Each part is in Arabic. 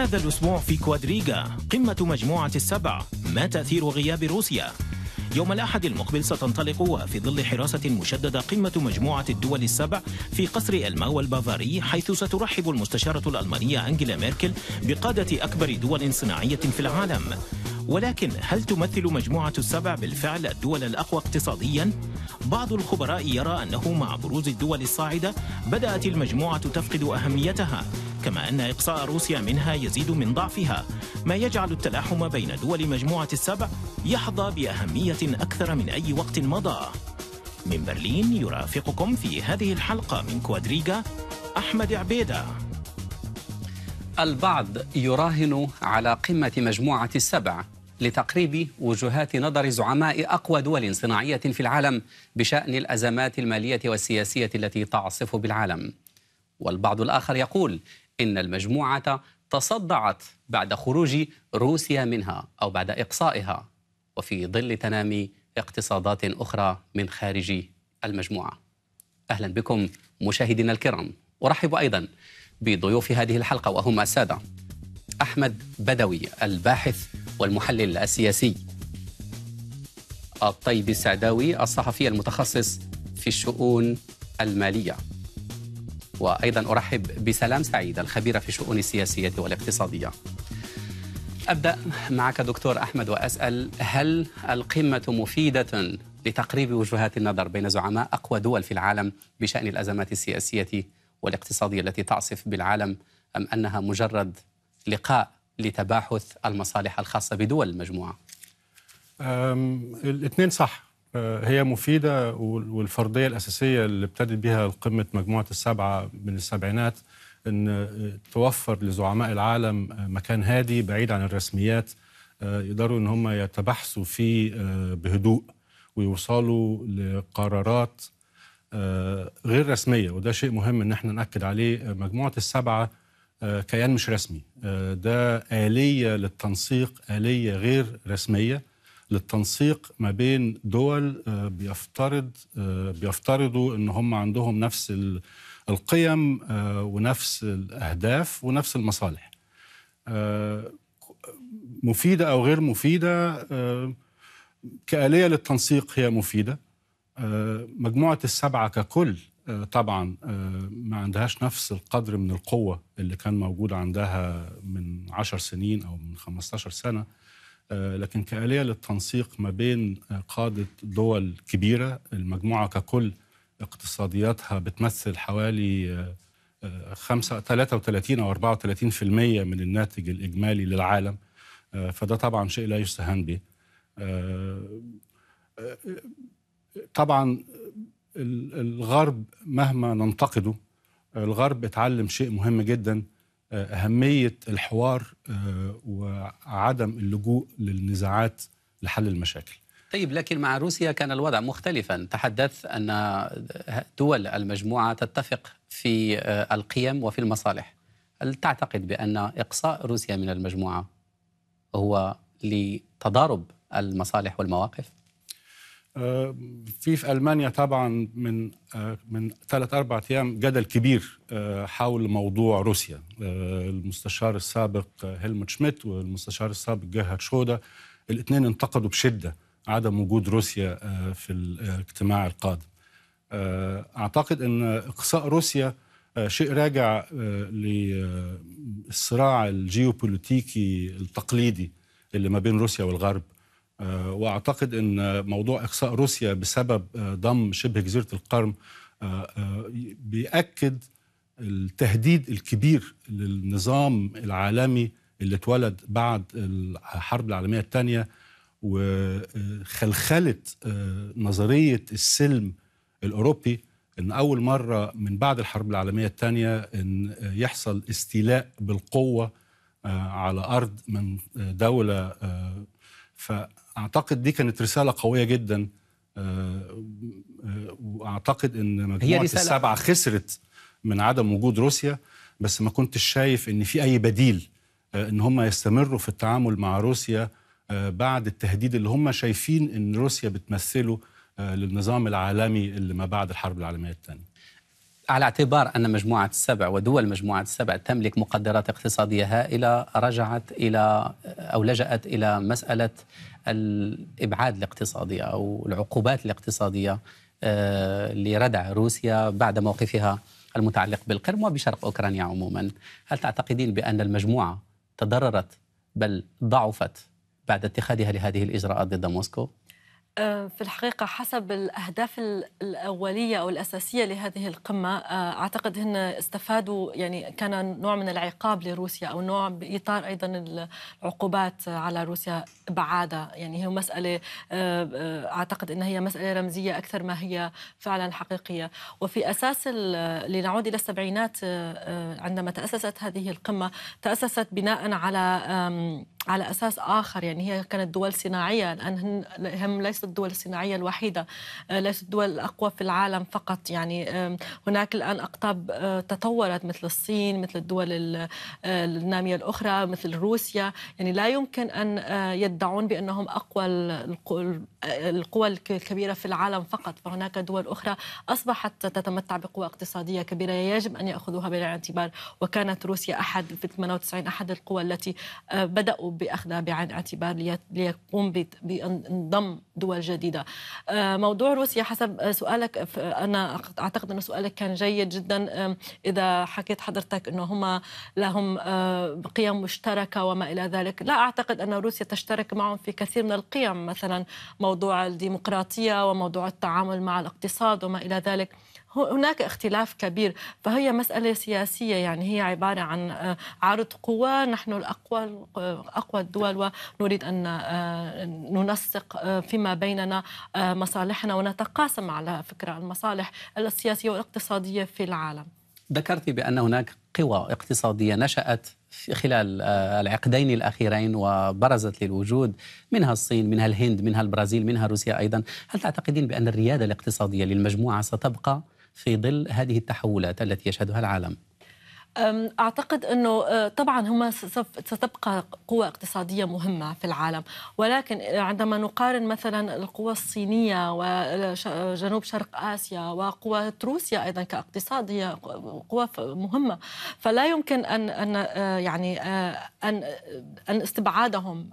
هذا الأسبوع في كوادريغا قمة مجموعة السبع ما تأثير غياب روسيا يوم الأحد المقبل ستنطلق وفي ظل حراسة مشددة قمة مجموعة الدول السبع في قصر الماوى البافاري حيث سترحب المستشارة الألمانية أنجيلا ميركل بقادة أكبر دول صناعية في العالم ولكن هل تمثل مجموعة السبع بالفعل الدول الأقوى اقتصاديا؟ بعض الخبراء يرى أنه مع بروز الدول الصاعدة بدأت المجموعة تفقد أهميتها كما أن إقصاء روسيا منها يزيد من ضعفها ما يجعل التلاحم بين دول مجموعة السبع يحظى بأهمية أكثر من أي وقت مضى من برلين يرافقكم في هذه الحلقة من كوادريجا أحمد عبيده البعض يراهن على قمة مجموعة السبع لتقريب وجهات نظر زعماء أقوى دول صناعية في العالم بشأن الأزمات المالية والسياسية التي تعصف بالعالم والبعض الآخر يقول إن المجموعة تصدعت بعد خروج روسيا منها أو بعد إقصائها وفي ظل تنامي اقتصادات أخرى من خارج المجموعة أهلا بكم مشاهدينا الكرام أرحب أيضا بضيوف هذه الحلقة وهما السادة أحمد بدوي الباحث والمحلل السياسي الطيب السعداوي الصحفي المتخصص في الشؤون المالية وأيضا أرحب بسلام سعيد الخبيرة في الشؤون السياسية والاقتصادية أبدأ معك دكتور أحمد وأسأل هل القمة مفيدة لتقريب وجهات النظر بين زعماء أقوى دول في العالم بشأن الأزمات السياسية والاقتصادية التي تعصف بالعالم أم أنها مجرد لقاء لتباحث المصالح الخاصة بدول المجموعة؟ الاثنين صح أه، هي مفيدة والفرضية الأساسية اللي ابتدت بها قمة مجموعة السبعة من السبعينات أن أه، توفر لزعماء العالم أه، مكان هادي بعيد عن الرسميات يقدروا أن هم يتبحثوا فيه بهدوء ويوصلوا لقرارات آه، غير رسميه وده شيء مهم ان احنا ناكد عليه آه، مجموعه السبعه آه، كيان مش رسمي ده اليه للتنسيق اليه غير رسميه للتنسيق ما بين دول بيفترض بيفترضوا ان هم عندهم نفس القيم ونفس الاهداف ونفس المصالح مفيده او غير مفيده كاليه للتنسيق هي مفيده آه، مجموعه السبعه ككل آه، طبعا آه، ما عندهاش نفس القدر من القوه اللي كان موجود عندها من 10 سنين او من 15 سنه لكن كآلية للتنسيق ما بين قادة دول كبيرة المجموعة ككل اقتصادياتها بتمثل حوالي 5 33 أو 34 في المية من الناتج الإجمالي للعالم فده طبعا شيء لا يستهان به طبعا الغرب مهما ننتقده الغرب اتعلم شيء مهم جدا أهمية الحوار آه، وعدم اللجوء للنزاعات لحل المشاكل طيب لكن مع روسيا كان الوضع مختلفا تحدث أن دول المجموعة تتفق في آه، القيم وفي المصالح هل تعتقد بأن إقصاء روسيا من المجموعة هو لتضارب المصالح والمواقف؟ آه، في في المانيا طبعا من آه، من ثلاث اربع ايام جدل كبير آه، حول موضوع روسيا المستشار السابق هيلموت شميت والمستشار السابق جهاد شودا الاثنين انتقدوا بشده عدم وجود روسيا في الاجتماع القادم اعتقد ان اقصاء روسيا شيء راجع للصراع الجيوبوليتيكي التقليدي اللي ما بين روسيا والغرب آه، واعتقد ان موضوع اقصاء روسيا بسبب آه، ضم شبه جزيره القرم آه، بياكد التهديد الكبير للنظام العالمي اللي اتولد بعد الحرب العالميه الثانيه وخلخلت نظريه السلم الاوروبي ان اول مره من بعد الحرب العالميه الثانيه ان يحصل استيلاء بالقوه على ارض من دوله ف اعتقد دي كانت رساله قويه جدا آه، آه، واعتقد ان مجموعه السبعه خسرت من عدم وجود روسيا بس ما كنتش شايف ان في اي بديل آه، ان هم يستمروا في التعامل مع روسيا بعد التهديد اللي هم شايفين ان روسيا بتمثله للنظام العالمي اللي ما بعد الحرب العالميه الثانيه على اعتبار أن مجموعة السبع ودول مجموعة السبع تملك مقدرات اقتصادية هائلة رجعت إلى أو لجأت إلى مسألة الإبعاد الاقتصادي أو العقوبات الاقتصادية آه، لردع روسيا بعد موقفها المتعلق بالقرم وبشرق أوكرانيا عموما هل تعتقدين بأن المجموعة تضررت بل ضعفت بعد اتخاذها لهذه الإجراءات ضد موسكو؟ آه، في الحقيقة حسب الأهداف الأولية أو الأساسية لهذه القمة آه، أعتقد هن استفادوا يعني كان نوع من العقاب لروسيا أو نوع بإطار أيضا العقوبات على روسيا بعادة يعني هي مسألة آه، أعتقد أن هي مسألة رمزية أكثر ما هي فعلا حقيقية وفي أساس لنعود إلى السبعينات عندما تأسست هذه القمة تأسست بناء على على اساس اخر يعني هي كانت دول صناعيه الان هم ليست الدول الصناعيه الوحيده آه، ليست الدول الاقوى في العالم فقط يعني هناك الان اقطاب آه، تطورت مثل الصين مثل الدول آه، الناميه الاخرى مثل روسيا يعني لا يمكن ان يدعون بانهم اقوى القوى الكبيرة في العالم فقط فهناك دول أخرى أصبحت تتمتع بقوى اقتصادية كبيرة يجب أن يأخذوها بعين الاعتبار وكانت روسيا أحد في 98 أحد القوى التي آه، بدأوا بأخذها بعين الاعتبار ليقوم بانضم دول جديدة آه، موضوع روسيا حسب سؤالك أنا أعتقد أن سؤالك كان جيد جدا إذا حكيت حضرتك أنه هم لهم آه، قيم مشتركة وما إلى ذلك لا أعتقد أن روسيا تشترك معهم في كثير من القيم مثلا موضوع الديمقراطية وموضوع التعامل مع الاقتصاد وما إلى ذلك هناك اختلاف كبير فهي مسألة سياسية يعني هي عبارة عن آه، عرض قوى نحن الأقوى أقوى الدول ونريد أن آه، ننسق آه، فيما بيننا مصالحنا ونتقاسم على فكرة المصالح السياسية والاقتصادية في العالم ذكرت بأن هناك قوى اقتصادية نشأت خلال آه، العقدين الأخيرين وبرزت للوجود منها الصين منها الهند منها البرازيل منها روسيا أيضا هل تعتقدين بأن الريادة الاقتصادية للمجموعة ستبقى في ظل هذه التحولات التي يشهدها العالم؟ اعتقد انه أه، طبعا هم ستبقى قوى اقتصاديه مهمه في العالم ولكن عندما نقارن مثلا القوى الصينيه وجنوب شرق اسيا وقوى روسيا ايضا كاقتصاد هي قوى مهمه فلا يمكن ان ان أه، يعني أه، ان ان استبعادهم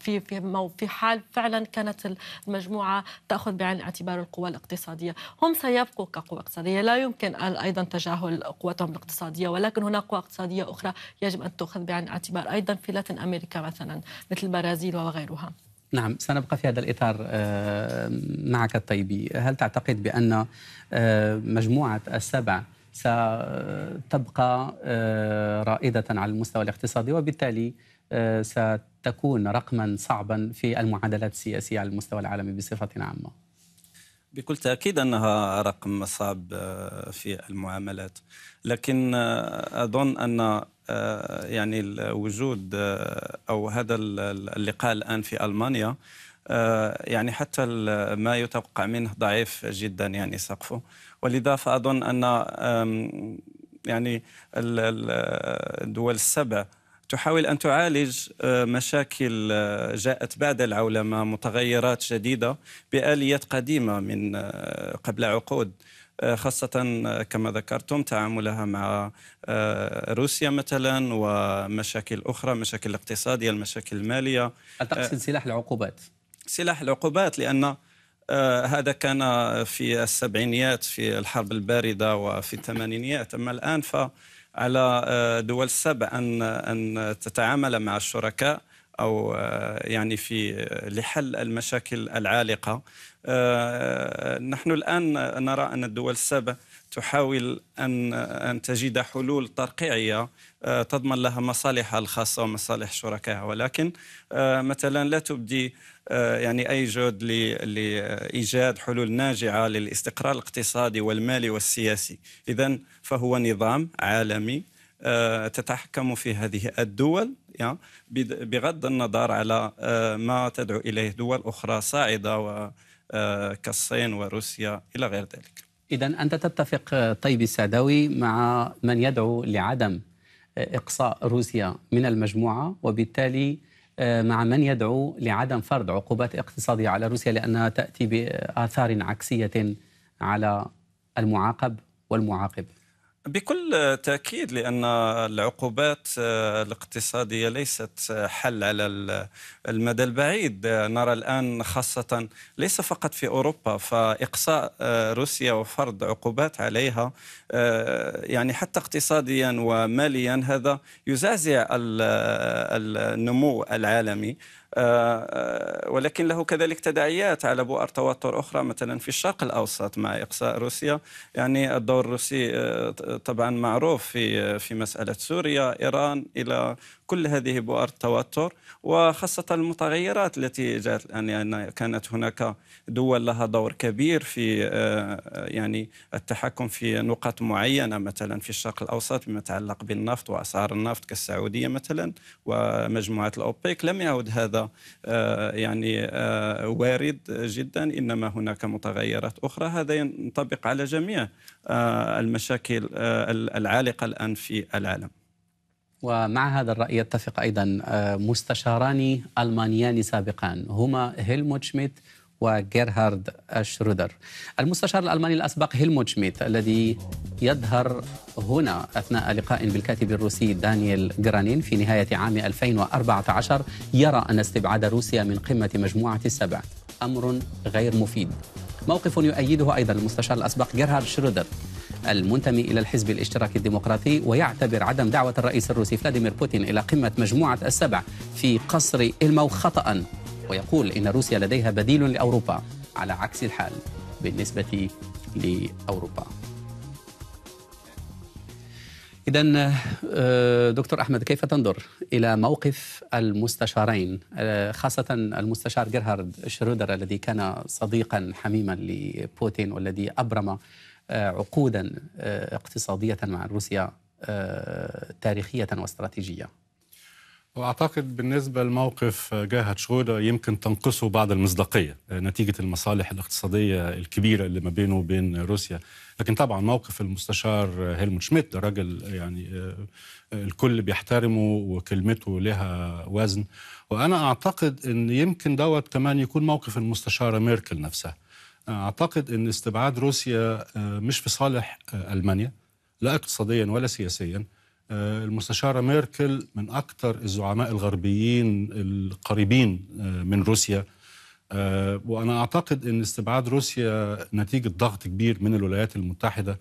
في في في حال فعلا كانت المجموعه تاخذ بعين الاعتبار القوى الاقتصاديه هم سيبقوا كقوى اقتصاديه لا يمكن ايضا تجاهل قوتهم الاقتصاديه ولا ولكن هناك قوى اقتصادية أخرى يجب أن تؤخذ بعين الاعتبار أيضا في لاتين أمريكا مثلا مثل البرازيل وغيرها نعم سنبقى في هذا الإطار آه، معك الطيبي هل تعتقد بأن آه، مجموعة السبع ستبقى آه، رائدة على المستوى الاقتصادي وبالتالي ستكون رقما صعبا في المعادلات السياسية على المستوى العالمي بصفة عامة بكل تأكيد أنها رقم صعب في المعاملات لكن آه، اظن ان آه، يعني الوجود آه، او هذا اللقاء الان في المانيا يعني حتى ما يتوقع منه ضعيف جدا يعني سقفه ولذا فاظن ان يعني الدول السبع تحاول ان تعالج مشاكل جاءت بعد العولمه متغيرات جديده باليات قديمه من قبل عقود آه، خاصة آه، كما ذكرتم تعاملها مع آه، روسيا مثلا ومشاكل أخرى مشاكل اقتصادية المشاكل المالية تقصد سلاح العقوبات؟ سلاح العقوبات لأن هذا كان في السبعينيات في الحرب الباردة وفي الثمانينيات أما الآن فعلى دول السبع أن أن تتعامل مع الشركاء او آه، يعني في آه، لحل المشاكل العالقه آه، نحن الان نرى ان الدول السبع تحاول ان ان تجد حلول ترقيعيه تضمن لها مصالحها الخاصه ومصالح شركائها ولكن مثلا لا تبدي يعني اي جهد لايجاد حلول ناجعه للاستقرار الاقتصادي والمالي والسياسي اذا فهو نظام عالمي تتحكم في هذه الدول البيئه بغض النظر على آه، ما تدعو اليه دول اخرى صاعده آه، كالصين وروسيا الى غير ذلك. اذا انت تتفق طيب السعداوي مع من يدعو لعدم آه، اقصاء روسيا من المجموعه وبالتالي مع من يدعو لعدم فرض عقوبات اقتصاديه على روسيا لانها تاتي باثار عكسيه على المعاقب والمعاقب. بكل تاكيد لان العقوبات آه، الاقتصاديه ليست حل على المدى البعيد نرى الان خاصه ليس فقط في اوروبا فاقصاء آه، روسيا وفرض عقوبات عليها آه، يعني حتى اقتصاديا وماليا هذا يزعزع النمو العالمي آه، آه، ولكن له كذلك تداعيات على بؤر توتر أخرى مثلا في الشرق الأوسط مع إقصاء روسيا يعني الدور الروسي آه، طبعا معروف في في مسألة سوريا إيران إلى كل هذه بؤر التوتر وخاصة المتغيرات التي جاءت الآن يعني كانت هناك دول لها دور كبير في يعني التحكم في نقاط معينة مثلا في الشرق الأوسط فيما يتعلق بالنفط وأسعار النفط كالسعودية مثلا ومجموعة الأوبيك لم يعد هذا آه، يعني آه، وارد جدا انما هناك متغيرات اخرى هذا ينطبق على جميع آه، المشاكل العالقه الان في العالم ومع هذا الرأي يتفق أيضا مستشاران ألمانيان سابقان هما هيلموت شميت وجيرهارد شرودر المستشار الألماني الأسبق هيلموت شميت الذي يظهر هنا أثناء لقاء بالكاتب الروسي دانيال جرانين في نهاية عام 2014 يرى أن استبعاد روسيا من قمة مجموعة السبع أمر غير مفيد موقف يؤيده أيضا المستشار الأسبق جيرهارد شرودر المنتمي إلى الحزب الاشتراكي الديمقراطي ويعتبر عدم دعوة الرئيس الروسي فلاديمير بوتين إلى قمة مجموعة السبع في قصر إلمو خطأ ويقول إن روسيا لديها بديل لأوروبا على عكس الحال بالنسبة لأوروبا إذا آه، دكتور أحمد كيف تنظر إلى موقف المستشارين آه، خاصة المستشار جيرهارد شرودر الذي كان صديقا حميما لبوتين والذي أبرم آه، عقودا اقتصادية مع روسيا تاريخية واستراتيجية واعتقد بالنسبه لموقف جاهد شغوده يمكن تنقصه بعض المصداقيه نتيجه المصالح الاقتصاديه الكبيره اللي ما بينه وبين روسيا لكن طبعا موقف المستشار هيلموت شميت راجل يعني آه، الكل بيحترمه وكلمته لها وزن وانا اعتقد ان يمكن دوت كمان يكون موقف المستشاره ميركل نفسها اعتقد ان استبعاد روسيا آه، مش في صالح آه، المانيا لا اقتصاديا ولا سياسيا آه، المستشاره ميركل من اكثر الزعماء الغربيين القريبين آه، من روسيا آه، وانا اعتقد ان استبعاد روسيا نتيجه ضغط كبير من الولايات المتحده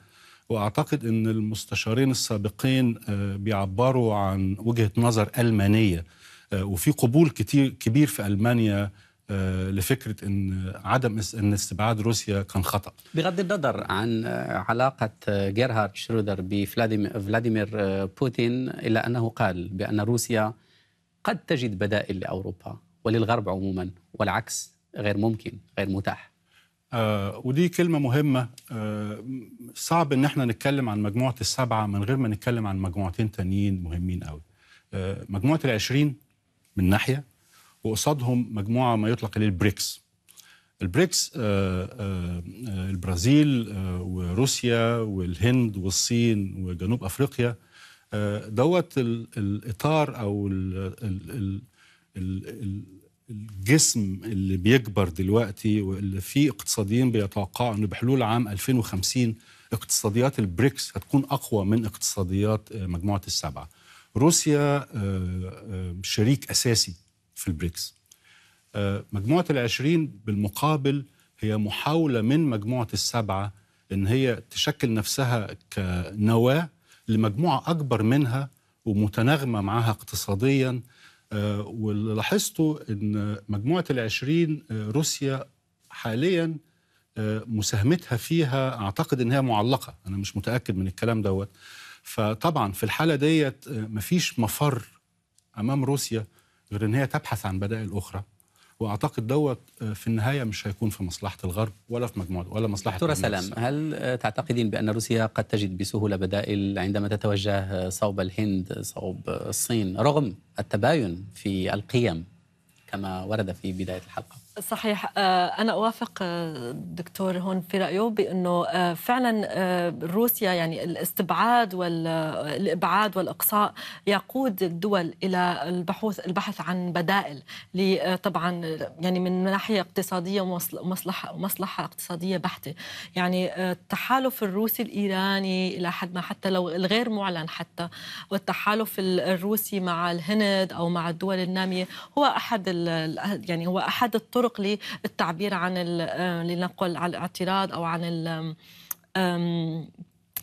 واعتقد ان المستشارين السابقين بيعبروا عن وجهه نظر المانيه وفي قبول كتير كبير في المانيا آه، لفكره ان عدم ان استبعاد روسيا كان خطا بغض النظر عن آه، علاقه آه، جيرهارد شرودر بفلاديمير بوتين الا انه قال بان روسيا قد تجد بدائل لاوروبا وللغرب عموما والعكس غير ممكن غير متاح آه ودي كلمه مهمه آه صعب ان احنا نتكلم عن مجموعه السبعه من غير ما نتكلم عن مجموعتين تانيين مهمين قوي آه مجموعه العشرين من ناحيه وقصادهم مجموعه ما يطلق عليه البريكس البريكس آه، آه، البرازيل آه، وروسيا والهند والصين وجنوب افريقيا دوت الاطار او الجسم اللي بيكبر دلوقتي واللي فيه اقتصاديين بيتوقعوا انه بحلول عام 2050 اقتصاديات البريكس هتكون اقوى من اقتصاديات مجموعه السبعه. روسيا شريك اساسي في البريكس آه، مجموعة العشرين بالمقابل هي محاولة من مجموعة السبعة إن هي تشكل نفسها كنواة لمجموعة أكبر منها ومتناغمة معها اقتصاديا آه، واللي لاحظته إن مجموعة العشرين آه، روسيا حاليا مساهمتها فيها أعتقد إن هي معلقة أنا مش متأكد من الكلام دوت فطبعا في الحالة ديت مفيش مفر أمام روسيا غير ان هي تبحث عن بدائل اخرى واعتقد دوت آه، في النهايه مش هيكون في مصلحه الغرب ولا في مجموعه ولا مصلحه دكتوره سلام هل آه، تعتقدين بان روسيا قد تجد بسهوله بدائل عندما تتوجه آه، صوب الهند صوب الصين رغم التباين في القيم كما ورد في بدايه الحلقه صحيح آه، أنا أوافق الدكتور آه، هون في رأيه بأنه آه، فعلا روسيا يعني الاستبعاد والإبعاد والإقصاء يقود الدول إلى البحوث البحث عن بدائل طبعا يعني من ناحية اقتصادية ومصلحة مصلحة اقتصادية بحتة يعني التحالف الروسي الإيراني إلى حد ما حتى لو الغير معلن حتى والتحالف الروسي مع الهند أو مع الدول النامية هو أحد يعني هو أحد الطرق طرق للتعبير عن آه، لنقل عن الاعتراض او عن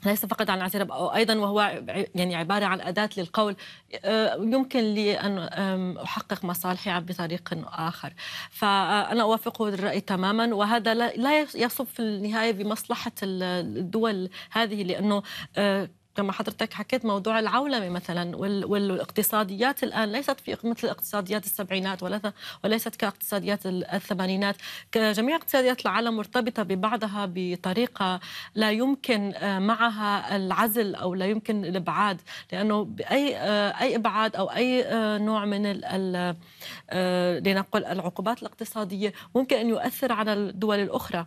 ليس فقط عن الاعتراض أو ايضا وهو يعني عباره عن اداه للقول آه، يمكن لي ان احقق مصالحي بطريق اخر فانا اوافقه الراي تماما وهذا لا يصب في النهايه بمصلحه الدول هذه لانه آه، كما حضرتك حكيت موضوع العولمه مثلا والاقتصاديات الان ليست في مثل اقتصاديات السبعينات ولا وليست كاقتصاديات الثمانينات جميع اقتصاديات العالم مرتبطه ببعضها بطريقه لا يمكن آه، معها العزل او لا يمكن الابعاد لانه باي آه، اي ابعاد او اي آه، نوع من لنقل العقوبات الاقتصاديه ممكن ان يؤثر على الدول الاخرى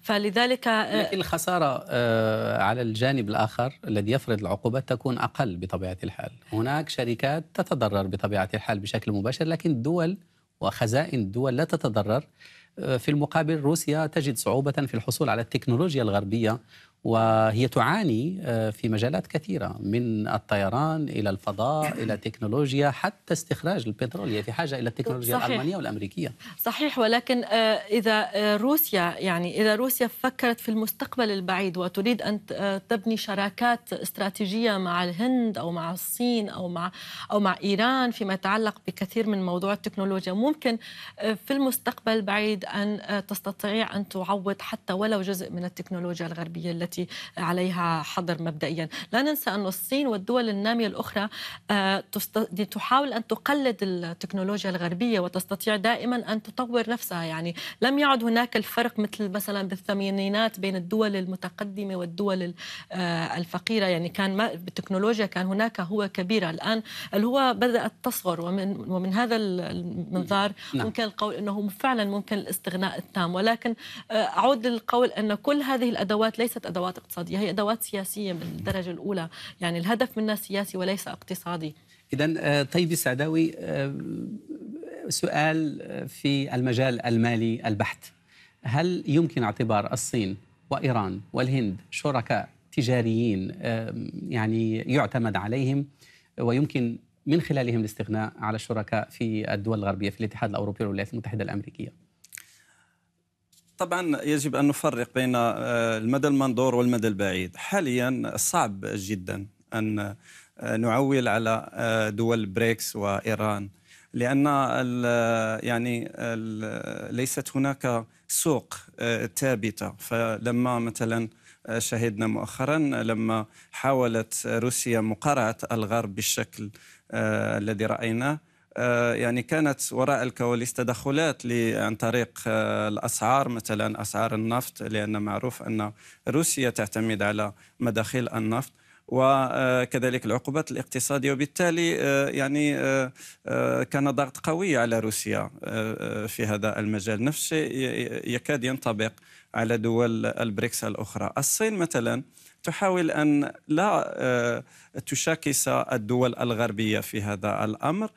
فلذلك آه، لكن الخسارة آه، على الجانب الآخر الذي يفرض العقوبات تكون أقل بطبيعة الحال هناك شركات تتضرر بطبيعة الحال بشكل مباشر لكن الدول وخزائن الدول لا تتضرر آه، في المقابل روسيا تجد صعوبة في الحصول على التكنولوجيا الغربية وهي تعاني آه، في مجالات كثيرة من الطيران إلى الفضاء إلى تكنولوجيا حتى استخراج البترول هي في حاجة إلى التكنولوجيا صحيح. الألمانية والأمريكية صحيح ولكن آه، إذا آه، روسيا يعني إذا روسيا فكرت في المستقبل البعيد وتريد أن تبني شراكات استراتيجية مع الهند أو مع الصين أو مع أو مع إيران فيما يتعلق بكثير من موضوع التكنولوجيا ممكن في المستقبل البعيد أن تستطيع أن تعوض حتى ولو جزء من التكنولوجيا الغربية التي التي عليها حظر مبدئيا لا ننسى أن الصين والدول النامية الأخرى آه، تحاول أن تقلد التكنولوجيا الغربية وتستطيع دائما أن تطور نفسها يعني لم يعد هناك الفرق مثل مثلا بالثمانينات بين الدول المتقدمة والدول آه، الفقيرة يعني كان ما بالتكنولوجيا كان هناك هو كبيرة الآن الهوة بدأت تصغر ومن, ومن هذا المنظار نعم. ممكن القول أنه فعلا ممكن الاستغناء التام ولكن آه، أعود للقول أن كل هذه الأدوات ليست أدوات ادوات اقتصاديه هي ادوات سياسيه بالدرجه الاولى يعني الهدف منها سياسي وليس اقتصادي اذا آه، طيب السعداوي آه، سؤال آه، في المجال المالي البحت هل يمكن اعتبار الصين وايران والهند شركاء تجاريين يعني يعتمد عليهم ويمكن من خلالهم الاستغناء على الشركاء في الدول الغربيه في الاتحاد الاوروبي والولايات المتحده الامريكيه طبعا يجب ان نفرق بين آه، المدى المنظور والمدى البعيد حاليا صعب جدا ان آه، نعول على آه، دول بريكس وايران لان يعني ليست هناك سوق ثابته فلما مثلا شهدنا مؤخرا لما حاولت روسيا مقارعه الغرب بالشكل الذي رايناه آه، يعني كانت وراء الكواليس تدخلات عن طريق آه، الاسعار مثلا اسعار النفط لان معروف ان روسيا تعتمد على مداخيل النفط وكذلك العقوبات الاقتصاديه وبالتالي آه، يعني آه، آه، كان ضغط قوي على روسيا في هذا المجال نفس الشيء يكاد ينطبق على دول البريكس الاخرى الصين مثلا تحاول ان لا تشاكس الدول الغربيه في هذا الامر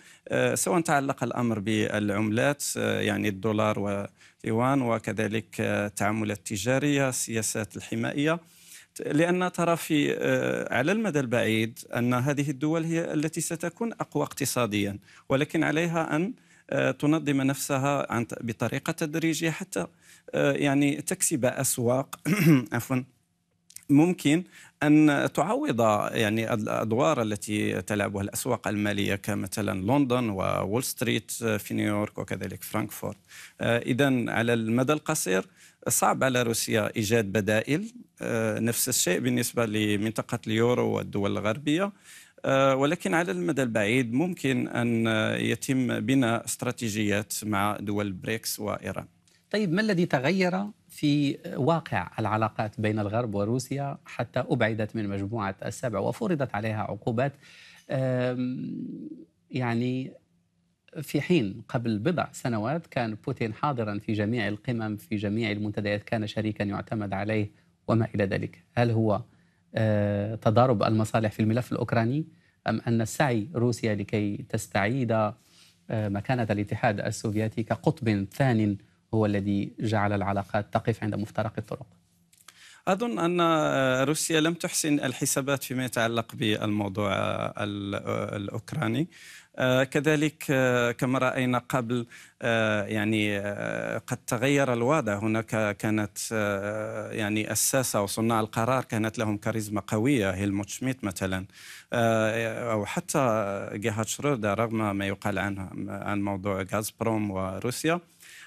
سواء تعلق الامر بالعملات يعني الدولار واليوان وكذلك التعاملات التجاريه السياسات الحمائيه لأن ترى في آه، على المدى البعيد أن هذه الدول هي التي ستكون أقوى اقتصاديا ولكن عليها أن آه، تنظم نفسها بطريقة تدريجية حتى آه، يعني تكسب أسواق عفوا ممكن ان تعوض يعني الادوار التي تلعبها الاسواق الماليه كمثلا لندن وول ستريت في نيويورك وكذلك فرانكفورت آه، اذا على المدى القصير صعب على روسيا ايجاد بدائل آه، نفس الشيء بالنسبه لمنطقه اليورو والدول الغربيه آه، ولكن على المدى البعيد ممكن ان يتم بناء استراتيجيات مع دول بريكس وايران طيب ما الذي تغير في واقع العلاقات بين الغرب وروسيا حتى أبعدت من مجموعة السبع وفرضت عليها عقوبات يعني في حين قبل بضع سنوات كان بوتين حاضرا في جميع القمم في جميع المنتديات كان شريكا يعتمد عليه وما إلى ذلك هل هو آه، تضارب المصالح في الملف الأوكراني أم أن السعي روسيا لكي تستعيد آه، مكانة الاتحاد السوفيتي كقطب ثان هو الذي جعل العلاقات تقف عند مفترق الطرق أظن أن روسيا لم تحسن الحسابات فيما يتعلق بالموضوع الأوكراني كذلك كما راينا قبل يعني قد تغير الوضع هناك كانت يعني الساسه وصناع القرار كانت لهم كاريزما قويه هيلموت شميت مثلا او حتى جهاد شرودة رغم ما يقال عنها عن موضوع غازبروم وروسيا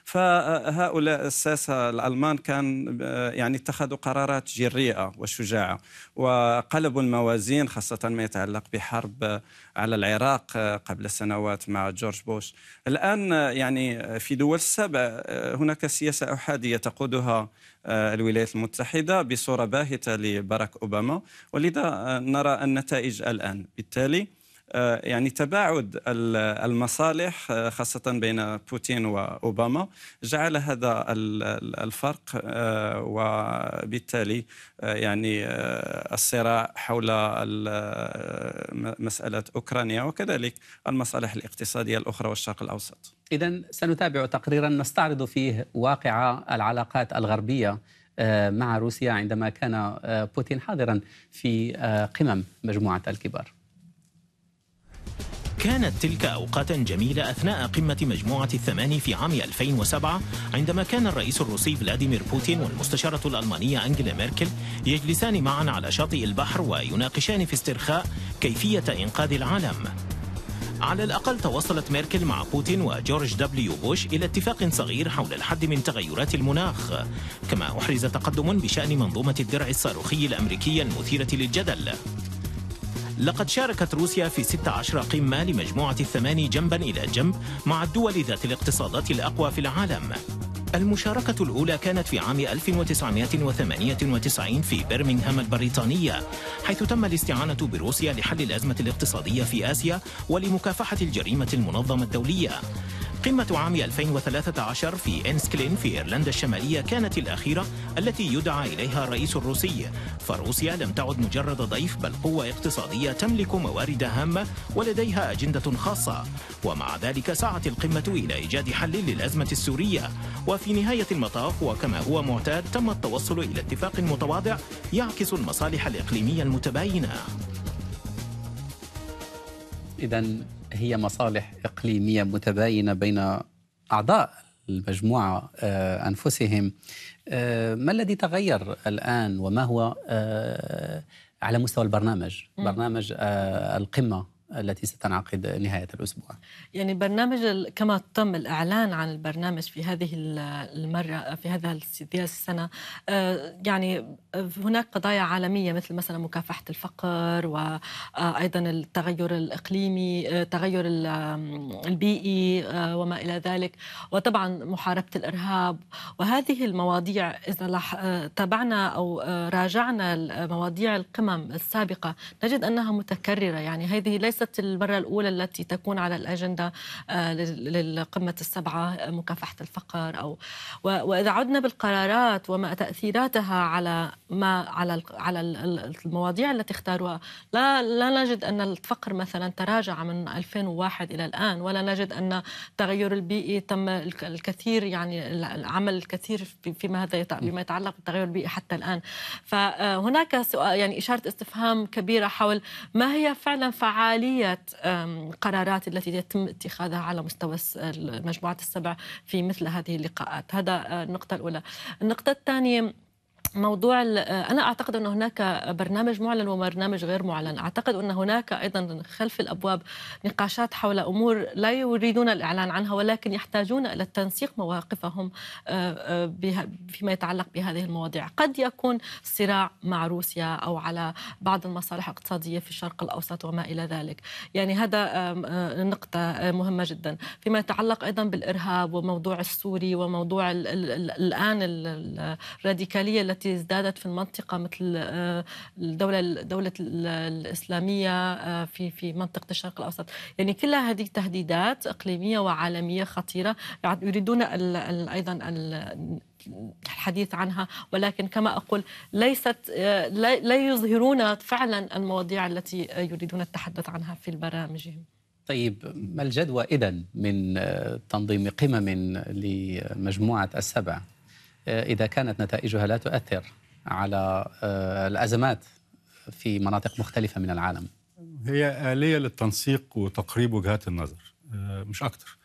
فهؤلاء الساسة الألمان كان آه، يعني اتخذوا قرارات جريئة وشجاعة وقلبوا الموازين خاصة ما يتعلق بحرب على العراق آه، قبل سنوات مع جورج بوش الآن آه، يعني في دول السبع هناك سياسة أحادية تقودها الولايات المتحدة بصورة باهتة لباراك أوباما ولذا نرى النتائج الآن بالتالي آه، يعني تباعد المصالح آه، خاصة بين بوتين وأوباما جعل هذا الفرق آه، وبالتالي يعني الصراع حول مسألة أوكرانيا وكذلك المصالح الاقتصادية الأخرى والشرق الأوسط إذا سنتابع تقريرا نستعرض فيه واقع العلاقات الغربية مع روسيا عندما كان بوتين حاضرا في قمم مجموعة الكبار كانت تلك أوقات جميلة أثناء قمة مجموعة الثمان في عام 2007 عندما كان الرئيس الروسي فلاديمير بوتين والمستشارة الألمانية أنجيلا ميركل يجلسان معا على شاطئ البحر ويناقشان في استرخاء كيفية إنقاذ العالم على الأقل توصلت ميركل مع بوتين وجورج دبليو بوش إلى اتفاق صغير حول الحد من تغيرات المناخ كما أحرز تقدم بشأن منظومة الدرع الصاروخي الأمريكية المثيرة للجدل لقد شاركت روسيا في 16 قمة لمجموعة الثماني جنبا إلى جنب مع الدول ذات الاقتصادات الأقوى في العالم المشاركة الأولى كانت في عام 1998 في برمنغهام البريطانية حيث تم الاستعانة بروسيا لحل الأزمة الاقتصادية في آسيا ولمكافحة الجريمة المنظمة الدولية قمة عام 2013 في إنسكلين في إيرلندا الشمالية كانت الأخيرة التي يدعى إليها الرئيس الروسي فروسيا لم تعد مجرد ضيف بل قوة اقتصادية تملك موارد هامة ولديها أجندة خاصة ومع ذلك سعت القمة إلى إيجاد حل للأزمة السورية وفي نهاية المطاف وكما هو معتاد تم التوصل إلى اتفاق متواضع يعكس المصالح الإقليمية المتباينة إذا هي مصالح إقليمية متباينة بين أعضاء المجموعة آه، أنفسهم آه، ما الذي تغير الآن وما هو آه، على مستوى البرنامج برنامج القمة التي ستنعقد نهاية الأسبوع يعني برنامج كما تم الإعلان عن البرنامج في هذه المرة في هذا السنة آه، يعني آه، هناك قضايا عالمية مثل مثلا مكافحة الفقر وأيضا آه، التغير الإقليمي التغير البيئي وما إلى ذلك وطبعا محاربة الإرهاب وهذه المواضيع إذا تابعنا أو راجعنا مواضيع القمم السابقة نجد أنها متكررة يعني هذه ليس ليست المرة الأولى التي تكون على الأجندة آه، للقمة السبعة آه، مكافحة الفقر أو وإذا عدنا بالقرارات وما تأثيراتها على ما على على المواضيع التي اختاروها لا لا نجد أن الفقر مثلا تراجع من 2001 إلى الآن ولا نجد أن التغير البيئي تم الكثير يعني العمل الكثير فيما هذا بما يتعلق بالتغير البيئي حتى الآن فهناك آه، سؤال يعني إشارة استفهام كبيرة حول ما هي فعلا فعالية آلية القرارات التي يتم اتخاذها على مستوى المجموعات السبع في مثل هذه اللقاءات هذا آه، النقطة الأولى النقطة الثانية موضوع انا اعتقد ان هناك برنامج معلن وبرنامج غير معلن، اعتقد ان هناك ايضا خلف الابواب نقاشات حول امور لا يريدون الاعلان عنها ولكن يحتاجون الى تنسيق مواقفهم آه، آه، فيما يتعلق بهذه المواضيع، قد يكون صراع مع روسيا او على بعض المصالح الاقتصاديه في الشرق الاوسط وما الى ذلك، يعني هذا آه، نقطه مهمه جدا، فيما يتعلق ايضا بالارهاب وموضوع السوري وموضوع الان الراديكاليه التي التي ازدادت في المنطقة مثل آه، الدولة الدولة الإسلامية آه، في في منطقة الشرق الأوسط يعني كل هذه تهديدات إقليمية وعالمية خطيرة يريدون أيضا الحديث عنها ولكن كما أقول ليست آه، لا يظهرون فعلا المواضيع التي يريدون التحدث عنها في برامجهم طيب ما الجدوى إذا من تنظيم قمم لمجموعة السبع آه، إذا كانت نتائجها لا تؤثر على آه، الأزمات في مناطق مختلفة من العالم هي آلية للتنسيق وتقريب وجهات النظر آه، مش أكتر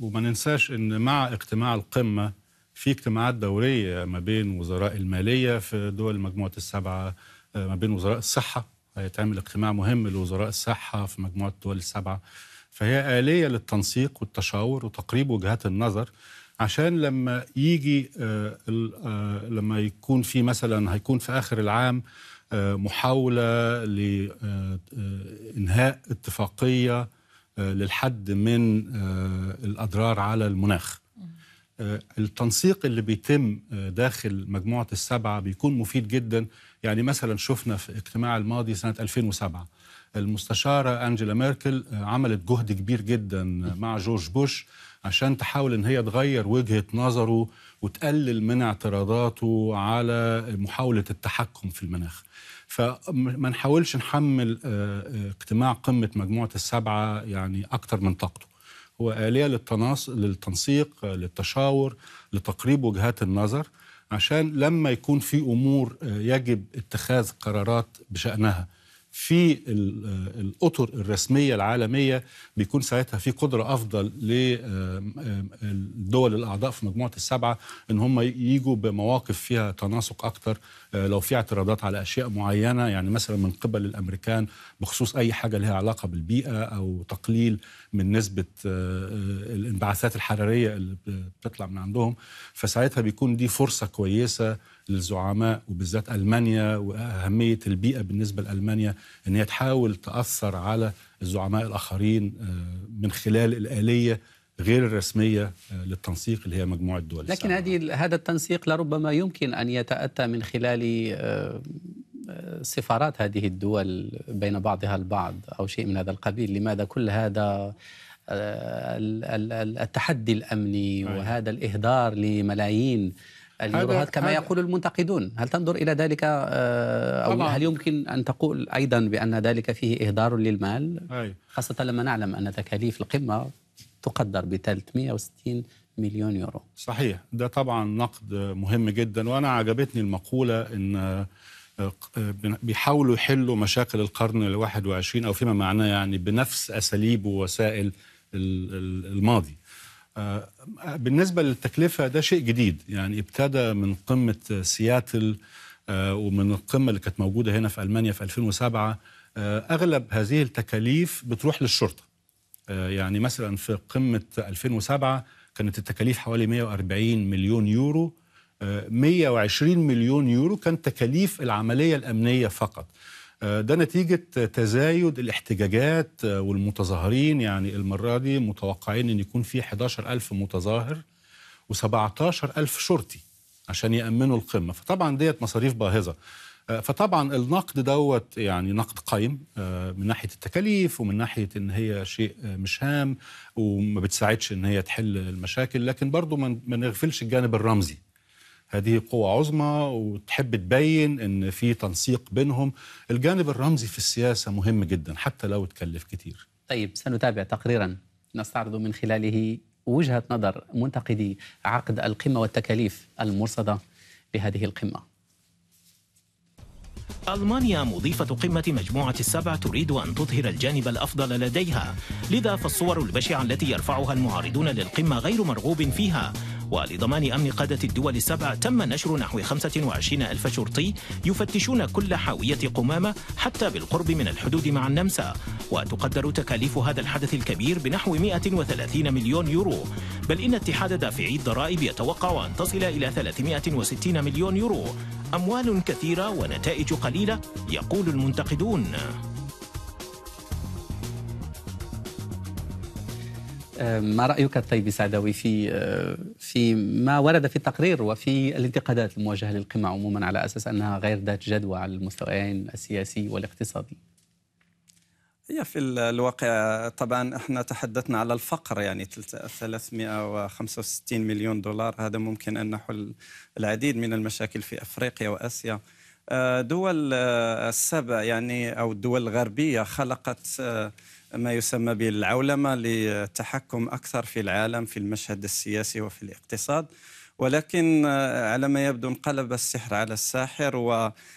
وما ننساش أن مع اجتماع القمة في اجتماعات دورية ما بين وزراء المالية في دول مجموعة السبعة ما بين وزراء الصحة هيتعمل اجتماع مهم لوزراء الصحة في مجموعة الدول السبعة فهي آلية للتنسيق والتشاور وتقريب وجهات النظر عشان لما يجي آه، آه، لما يكون في مثلا هيكون في اخر العام آه، محاوله لانهاء اتفاقيه للحد من الاضرار على المناخ. التنسيق اللي بيتم داخل مجموعه السبعه بيكون مفيد جدا يعني مثلا شفنا في اجتماع الماضي سنه 2007 المستشاره انجيلا ميركل عملت جهد كبير جدا مع جورج بوش عشان تحاول ان هي تغير وجهه نظره وتقلل من اعتراضاته على محاوله التحكم في المناخ. فما نحاولش نحمل آه، آه، اجتماع قمه مجموعه السبعه يعني اكثر من طاقته. هو اليه للتناص للتنسيق آه، للتشاور لتقريب وجهات النظر عشان لما يكون في امور يجب اتخاذ قرارات بشانها في آه، الاطر الرسميه العالميه بيكون ساعتها في قدره افضل للدول آه، آه، الاعضاء في مجموعه السبعه ان هم يجوا بمواقف فيها تناسق اكتر لو في اعتراضات على اشياء معينه يعني مثلا من قبل الامريكان بخصوص اي حاجه لها علاقه بالبيئه او تقليل من نسبه الانبعاثات الحراريه اللي بتطلع من عندهم فساعتها بيكون دي فرصه كويسه للزعماء وبالذات المانيا واهميه البيئه بالنسبه لالمانيا ان هي تحاول تاثر على الزعماء الاخرين آه، من خلال الاليه غير الرسميه آه، للتنسيق اللي هي مجموعه دول لكن هذه هذا التنسيق لربما يمكن ان يتاتى من خلال آه، سفارات هذه الدول بين بعضها البعض او شيء من هذا القبيل لماذا كل هذا التحدي الامني أيوة. وهذا الاهدار لملايين اليورو كما هذا يقول المنتقدون هل تنظر إلى ذلك آه، أو طبعا. هل يمكن أن تقول أيضا بأن ذلك فيه إهدار للمال أي. خاصة لما نعلم أن تكاليف القمة تقدر ب 360 مليون يورو صحيح ده طبعا نقد مهم جدا وأنا عجبتني المقولة أن آه، آه، بيحاولوا يحلوا مشاكل القرن الواحد وعشرين أو فيما معناه يعني بنفس أساليب ووسائل الماضي آه، بالنسبة للتكلفة ده شيء جديد يعني ابتدى من قمة سياتل آه، ومن القمة اللي كانت موجودة هنا في ألمانيا في 2007 آه، أغلب هذه التكاليف بتروح للشرطة يعني مثلا في قمة 2007 كانت التكاليف حوالي 140 مليون يورو 120 مليون يورو كانت تكاليف العملية الأمنية فقط آه، ده نتيجة تزايد الاحتجاجات آه، والمتظاهرين يعني المرة دي متوقعين أن يكون في 11000 متظاهر و17000 شرطي عشان يأمنوا القمة فطبعا ديت مصاريف باهظة آه، فطبعا النقد دوت يعني نقد قايم من ناحيه التكاليف ومن ناحيه ان هي شيء مش هام وما بتساعدش ان هي تحل المشاكل لكن برضه ما نغفلش الجانب الرمزي هذه قوة عظمى وتحب تبين ان في تنسيق بينهم الجانب الرمزي في السياسة مهم جدا حتى لو تكلف كتير طيب سنتابع تقريرا نستعرض من خلاله وجهة نظر منتقدي عقد القمة والتكاليف المرصدة بهذه القمة ألمانيا مضيفة قمة مجموعة السبع تريد أن تظهر الجانب الأفضل لديها لذا فالصور البشعة التي يرفعها المعارضون للقمة غير مرغوب فيها ولضمان أمن قادة الدول السبع تم نشر نحو 25 ألف شرطي يفتشون كل حاوية قمامة حتى بالقرب من الحدود مع النمسا وتقدر تكاليف هذا الحدث الكبير بنحو 130 مليون يورو بل إن اتحاد دافعي الضرائب يتوقع أن تصل إلى 360 مليون يورو أموال كثيرة ونتائج قليلة يقول المنتقدون آه، ما رايك الطيب سعدوي في آه، في ما ورد في التقرير وفي الانتقادات الموجهه للقمه عموما على اساس انها غير ذات جدوى على المستويين السياسي والاقتصادي؟ هي في الواقع طبعا احنا تحدثنا على الفقر يعني 365 مليون دولار هذا ممكن ان نحل العديد من المشاكل في افريقيا واسيا آه، دول السبع يعني او الدول الغربيه خلقت ما يسمى بالعولمه للتحكم اكثر في العالم في المشهد السياسي وفي الاقتصاد ولكن آه، على ما يبدو انقلب السحر على الساحر وظهرت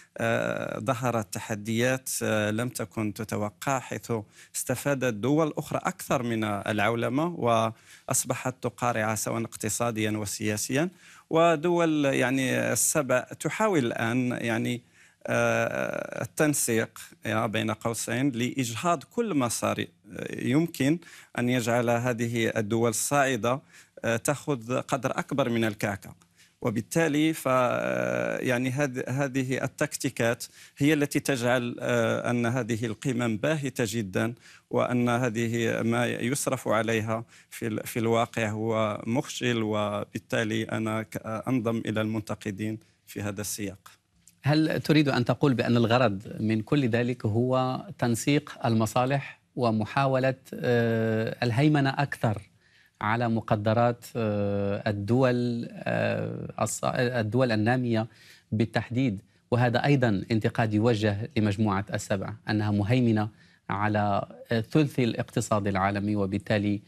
آه، تحديات آه، لم تكن تتوقع حيث استفادت دول اخرى اكثر من العولمه واصبحت تقارع سواء اقتصاديا وسياسيا ودول يعني السبع تحاول الان يعني آه، التنسيق بين قوسين لإجهاض كل مصاري آه، يمكن أن يجعل هذه الدول الصاعدة آه، تأخذ قدر أكبر من الكعكة وبالتالي ف يعني هذه التكتيكات هي التي تجعل ان هذه القمم باهته جدا وان هذه ما يصرف عليها في في الواقع هو مخجل وبالتالي انا انضم الى المنتقدين في هذا السياق هل تريد أن تقول بأن الغرض من كل ذلك هو تنسيق المصالح ومحاولة آه، الهيمنة أكثر على مقدرات آه، الدول آه، الدول النامية بالتحديد وهذا أيضا انتقاد يوجه لمجموعة السبع أنها مهيمنة على ثلث الاقتصاد العالمي وبالتالي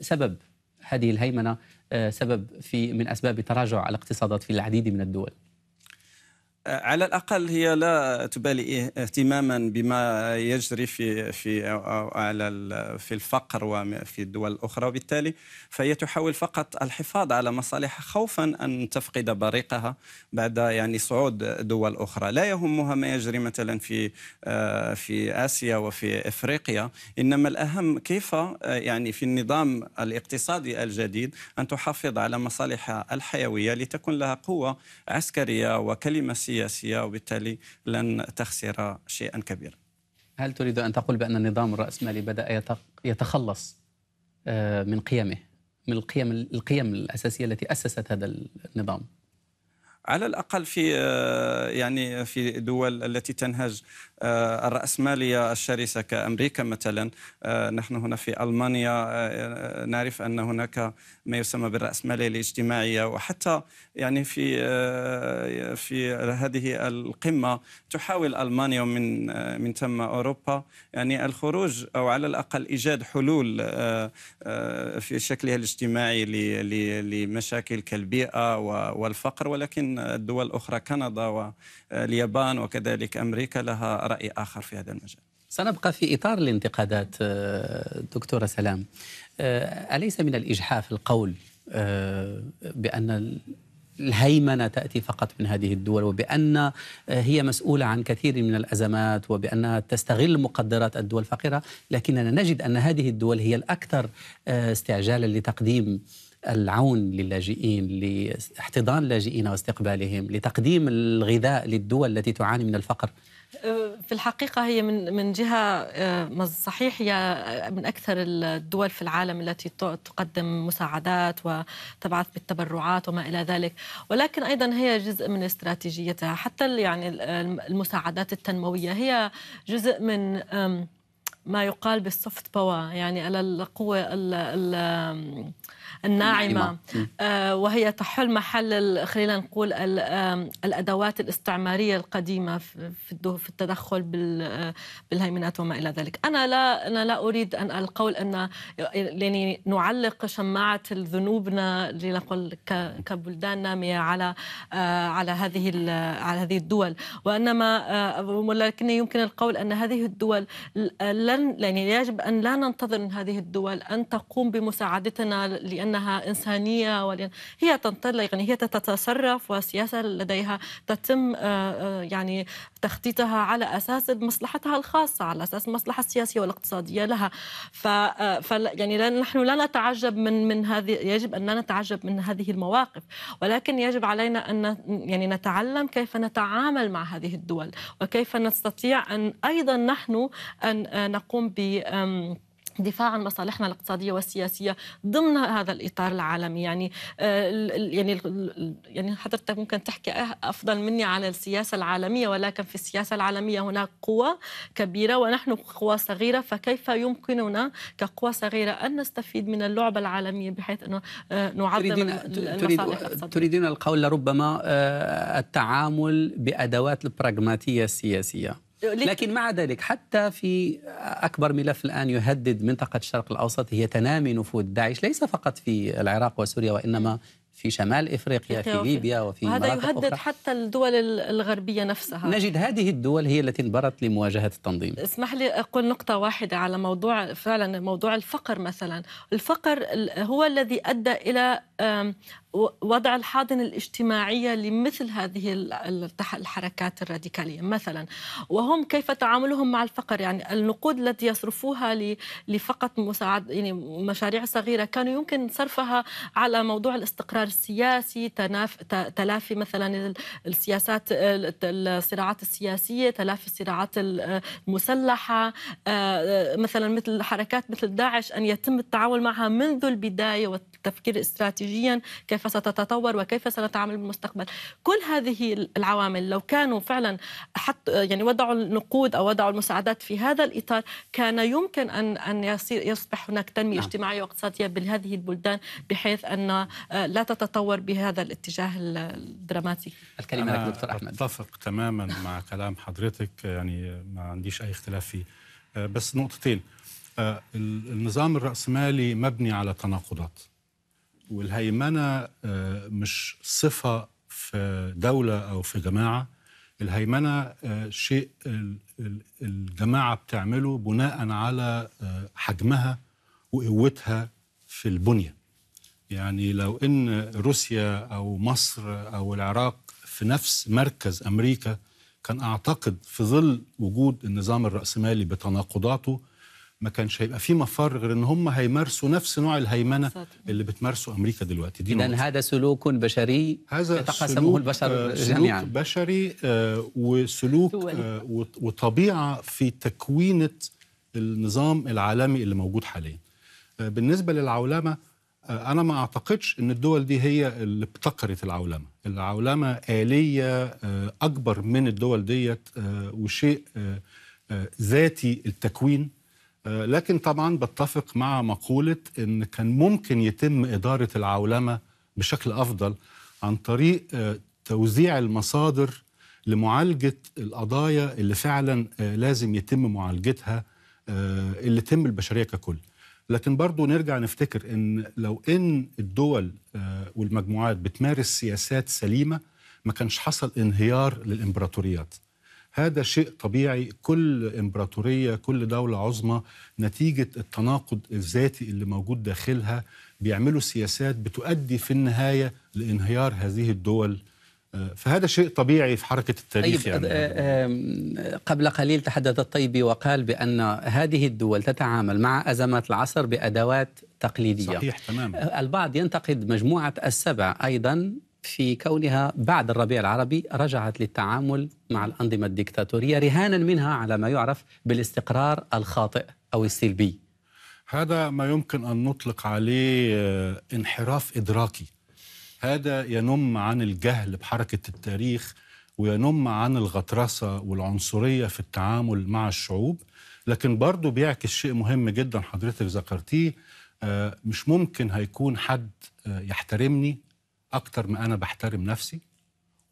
سبب هذه الهيمنة سبب في من أسباب تراجع الاقتصادات في العديد من الدول على الاقل هي لا تبالي إيه، اهتماما بما يجري في في على في الفقر وفي الدول الاخرى وبالتالي فهي تحاول فقط الحفاظ على مصالحها خوفا ان تفقد بريقها بعد يعني صعود دول اخرى لا يهمها ما يجري مثلا في آه، في اسيا وفي افريقيا انما الاهم كيف آه، يعني في النظام الاقتصادي الجديد ان تحافظ على مصالحها الحيويه لتكون لها قوه عسكريه وكلمه سياسية وبالتالي لن تخسر شيئا كبيرا هل تريد أن تقول بأن النظام الرأسمالي بدأ يتخلص آه، من قيمه من القيم القيم الأساسية التي أسست هذا النظام على الاقل في آه، يعني في دول التي تنهج آه، الراسماليه الشرسه كامريكا مثلا آه، نحن هنا في المانيا نعرف ان هناك ما يسمى بالراسماليه الاجتماعيه وحتى يعني في في هذه القمه تحاول المانيا من من ثم اوروبا يعني الخروج او على الاقل ايجاد حلول في شكلها الاجتماعي لمشاكل كالبيئه والفقر ولكن دول أخرى كندا واليابان وكذلك أمريكا لها رأي آخر في هذا المجال سنبقى في إطار الانتقادات آه، دكتورة سلام آه، أليس من الإجحاف القول آه، بأن الهيمنه تاتي فقط من هذه الدول وبان هي مسؤوله عن كثير من الازمات وبانها تستغل مقدرات الدول الفقيره لكننا نجد ان هذه الدول هي الاكثر استعجالا لتقديم العون للاجئين لاحتضان اللاجئين واستقبالهم لتقديم الغذاء للدول التي تعاني من الفقر في الحقيقة هي من من جهة آه، صحيح هي آه، من أكثر الدول في العالم التي تقدم مساعدات وتبعث بالتبرعات وما إلى ذلك، ولكن أيضا هي جزء من استراتيجيتها، حتى يعني المساعدات التنموية هي جزء من ما يقال بالسوفت باور يعني على القوة ال ال الناعمة آه، وهي تحل محل خلينا نقول الأدوات الاستعمارية القديمة في التدخل آه، بالهيمنات وما إلى ذلك أنا لا أنا لا أريد أن القول أن يعني نعلق شماعة ذنوبنا لنقل كبلدان نامية على آه، على هذه على هذه الدول وإنما ولكن يمكن القول أن هذه الدول لن يعني يجب أن لا ننتظر من هذه الدول أن تقوم بمساعدتنا لأن لأنها إنسانية ولأن هي تنطلق يعني هي تتصرف والسياسة لديها تتم آه، آه، يعني تخطيطها على أساس مصلحتها الخاصة على أساس المصلحة السياسية والاقتصادية لها ف, آه، ف يعني نحن لا نتعجب من من هذه يجب أن لا نتعجب من هذه المواقف ولكن يجب علينا أن يعني نتعلم كيف نتعامل مع هذه الدول وكيف نستطيع أن أيضا نحن أن نقوم ب دفاع عن مصالحنا الاقتصاديه والسياسيه ضمن هذا الاطار العالمي يعني آه، يعني يعني حضرتك ممكن تحكي أه-، افضل مني على السياسه العالميه ولكن في السياسه العالميه هناك قوى كبيره ونحن قوى صغيره فكيف يمكننا كقوى صغيره ان نستفيد من اللعبه العالميه بحيث انه آه، نعظم تريدين المصالح تريدين القول لربما التعامل بادوات البراغماتيه السياسيه لكن مع ذلك حتى في أكبر ملف الآن يهدد منطقة الشرق الأوسط هي تنامي نفوذ داعش ليس فقط في العراق وسوريا وإنما في شمال افريقيا في ليبيا وفي وهذا يهدد أخرى. حتى الدول الغربيه نفسها نجد هذه الدول هي التي انبرت لمواجهه التنظيم اسمح لي اقول نقطه واحده على موضوع فعلا موضوع الفقر مثلا الفقر هو الذي ادى الى وضع الحاضنة الاجتماعية لمثل هذه الحركات الراديكالية مثلا وهم كيف تعاملهم مع الفقر يعني النقود التي يصرفوها لفقط مساعد يعني مشاريع صغيرة كانوا يمكن صرفها على موضوع الاستقرار السياسي تناف تلافي مثلا السياسات الصراعات السياسية تلافي الصراعات المسلحة آه، آه، مثلا مثل حركات مثل داعش أن يتم التعامل معها منذ البداية والتفكير استراتيجيا كيف ستتطور وكيف سنتعامل بالمستقبل كل هذه العوامل لو كانوا فعلا حط يعني وضعوا النقود او وضعوا المساعدات في هذا الاطار كان يمكن ان ان يصير يصبح هناك تنميه نعم. اجتماعيه واقتصاديه بهذه البلدان بحيث ان آه، لا تتطور بهذا الاتجاه الدراماتي الكلمه لك دكتور احمد اتفق تماما مع كلام حضرتك يعني ما عنديش اي اختلاف فيه آه، بس نقطتين آه، النظام الرأسمالي مبني على تناقضات والهيمنه آه، مش صفه في دوله او في جماعه الهيمنه آه، شيء الجماعه بتعمله بناء على آه، حجمها وقوتها في البنيه يعني لو ان روسيا او مصر او العراق في نفس مركز امريكا كان اعتقد في ظل وجود النظام الراسمالي بتناقضاته ما كانش هيبقى في مفر غير ان هم هيمارسوا نفس نوع الهيمنه اللي بتمارسه امريكا دلوقتي دي اذا هذا سلوك بشري هذا يتقاسمه البشر آه، جميعا سلوك بشري آه، وسلوك آه، وطبيعه في تكوينه النظام العالمي اللي موجود حاليا بالنسبه للعولمه انا ما اعتقدش ان الدول دي هي اللي ابتكرت العولمه العولمه اليه اكبر من الدول ديت وشيء ذاتي التكوين آه، لكن طبعا بتفق مع مقولة أن كان ممكن يتم إدارة العولمة بشكل أفضل عن طريق آه، توزيع المصادر لمعالجة القضايا اللي فعلا آه، لازم يتم معالجتها اللي تم البشرية ككل لكن برضو نرجع نفتكر أن لو أن الدول والمجموعات بتمارس سياسات سليمة ما كانش حصل انهيار للإمبراطوريات هذا شيء طبيعي كل امبراطوريه كل دوله عظمى نتيجه التناقض الذاتي اللي موجود داخلها بيعملوا سياسات بتؤدي في النهايه لانهيار هذه الدول آه، فهذا شيء طبيعي في حركة التاريخ طيب يعني. آه، قبل قليل تحدث الطيبي وقال بأن هذه الدول تتعامل مع أزمات العصر بأدوات تقليدية صحيح تماما آه، البعض ينتقد مجموعة السبع أيضا في كونها بعد الربيع العربي رجعت للتعامل مع الأنظمة الدكتاتورية رهانا منها على ما يعرف بالاستقرار الخاطئ أو السلبي هذا ما يمكن أن نطلق عليه آه، انحراف إدراكي هذا ينم عن الجهل بحركة التاريخ وينم عن الغطرسة والعنصرية في التعامل مع الشعوب لكن برضه بيعكس شيء مهم جدا حضرتك ذكرتيه آه، مش ممكن هيكون حد آه، يحترمني أكتر ما أنا بحترم نفسي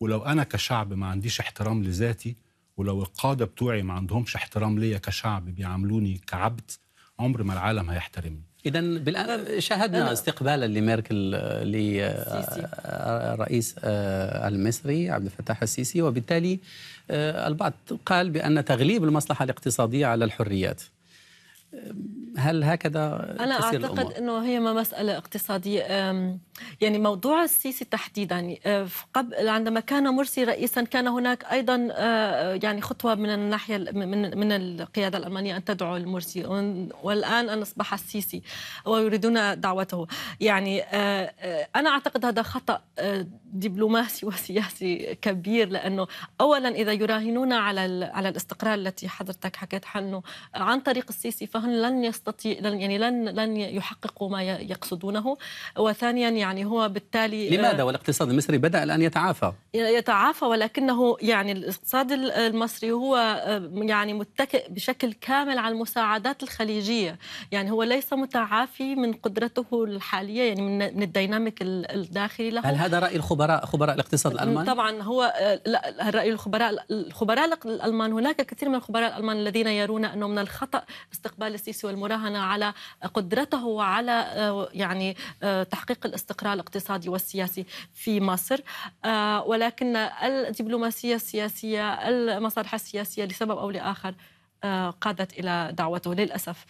ولو أنا كشعب ما عنديش احترام لذاتي ولو القادة بتوعي ما عندهمش احترام ليا كشعب بيعاملوني كعبد عمر ما العالم هيحترمني إذا بالآن شاهدنا استقبالا لميركل آه، للرئيس آه، آه، المصري عبد الفتاح السيسي وبالتالي البعض قال بأن تغليب المصلحة الاقتصادية على الحريات هل هكذا أنا أعتقد الأمور؟ أنه هي ما مسألة اقتصادية يعني موضوع السيسي تحديدا آه، قبل عندما كان مرسي رئيسا كان هناك أيضا آه، يعني خطوة من الناحية من من القيادة الألمانية أن تدعو المرسي والآن أن أصبح السيسي ويريدون دعوته يعني آه، أنا أعتقد هذا خطأ دبلوماسي وسياسي كبير لأنه أولا إذا يراهنون على على الاستقرار التي حضرتك حكيت عنه عن طريق السيسي فهم انهم لن يستطيع لن يعني لن لن يحققوا ما يقصدونه وثانيا يعني هو بالتالي آه، لماذا والاقتصاد المصري بدا الان يتعافى يتعافى ولكنه يعني الاقتصاد المصري هو آه، يعني متكئ بشكل كامل على المساعدات الخليجيه يعني هو ليس متعافي من قدرته الحاليه يعني من الديناميك الداخلي له هل هذا راي الخبراء خبراء الاقتصاد الالماني طبعا هو آه، لا راي الخبراء الخبراء الالمان هناك كثير من الخبراء الالمان الذين يرون انه من الخطا استقبال النيابه السيسي والمراهنه على قدرته وعلى آه، يعني آه، تحقيق الاستقرار الاقتصادي والسياسي في مصر آه، ولكن الدبلوماسيه السياسيه المصالح السياسيه لسبب او لاخر قادت الى دعوته للاسف.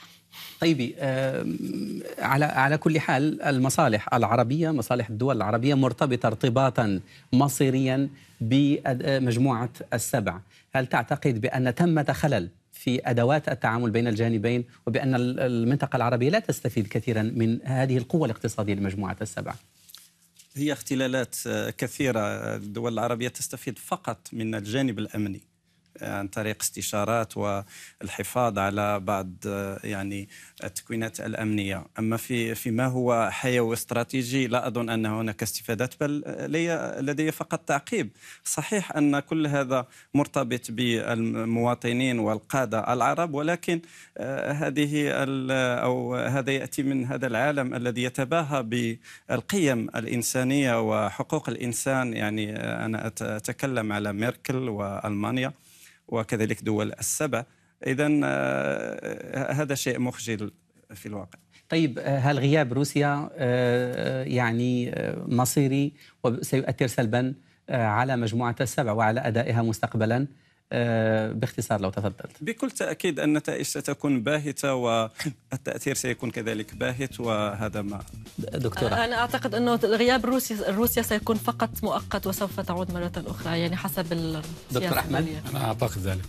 طيبي على على كل حال المصالح العربيه مصالح الدول العربيه مرتبطه ارتباطا مصيريا بمجموعه السبع، هل تعتقد بان ثمه خلل في ادوات التعامل بين الجانبين وبان المنطقه العربيه لا تستفيد كثيرا من هذه القوه الاقتصاديه لمجموعه السبعه. هي اختلالات آه، كثيره آه، الدول العربيه تستفيد فقط من الجانب الامني. عن طريق استشارات والحفاظ على بعض يعني التكوينات الامنيه اما في فيما هو حيوي استراتيجي لا اظن ان هناك استفادات بل لي لدي فقط تعقيب صحيح ان كل هذا مرتبط بالمواطنين والقاده العرب ولكن آه، هذه او هذا ياتي من هذا العالم الذي يتباهى بالقيم الانسانيه وحقوق الانسان يعني آه، انا اتكلم على ميركل والمانيا وكذلك دول السبع إذا آه، آه، هذا شيء مخجل في الواقع طيب آه، هل غياب روسيا يعني مصيري وسيؤثر سلبا على مجموعة السبع وعلى أدائها مستقبلا آه، باختصار لو تفضلت بكل تأكيد النتائج ستكون باهتة والتأثير سيكون كذلك باهت وهذا ما دكتورة آه، أنا أعتقد أنه غياب روسيا, روسيا سيكون فقط مؤقت وسوف تعود مرة أخرى يعني حسب دكتور أحمد أنا أعتقد ذلك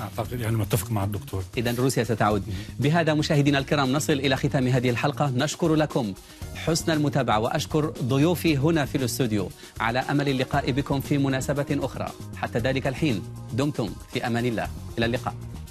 أعتقد يعني متفق مع الدكتور إذا روسيا ستعود بهذا مشاهدينا الكرام نصل إلى ختام هذه الحلقة نشكر لكم حسن المتابعة وأشكر ضيوفي هنا في الاستوديو على أمل اللقاء بكم في مناسبة أخرى حتى ذلك الحين دمتم دمتم في امان الله الى اللقاء